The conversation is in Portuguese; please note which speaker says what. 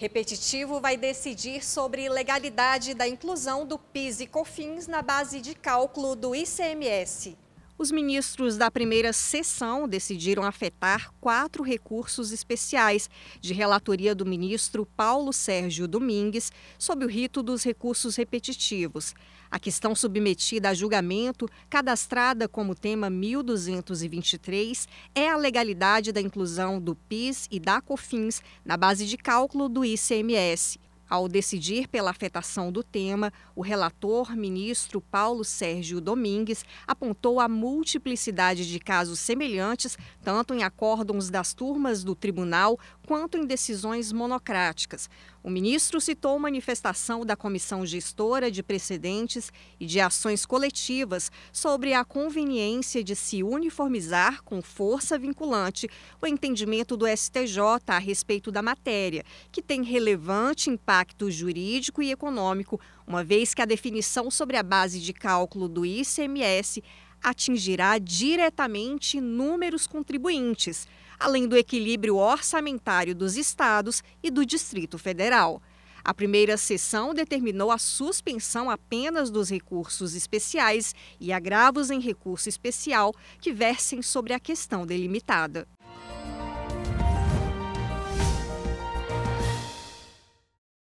Speaker 1: repetitivo vai decidir sobre legalidade da inclusão do PIS e COFINS na base de cálculo do ICMS. Os ministros da primeira sessão decidiram afetar quatro recursos especiais de relatoria do ministro Paulo Sérgio Domingues sob o rito dos recursos repetitivos. A questão submetida a julgamento, cadastrada como tema 1223, é a legalidade da inclusão do PIS e da COFINS na base de cálculo do ICMS. Ao decidir pela afetação do tema, o relator ministro Paulo Sérgio Domingues apontou a multiplicidade de casos semelhantes, tanto em acórdons das turmas do tribunal quanto em decisões monocráticas. O ministro citou manifestação da Comissão Gestora de Precedentes e de Ações Coletivas sobre a conveniência de se uniformizar com força vinculante o entendimento do STJ a respeito da matéria, que tem relevante impacto jurídico e econômico, uma vez que a definição sobre a base de cálculo do ICMS atingirá diretamente inúmeros contribuintes, além do equilíbrio orçamentário dos estados e do Distrito Federal. A primeira sessão determinou a suspensão apenas dos recursos especiais e agravos em recurso especial que versem sobre a questão delimitada.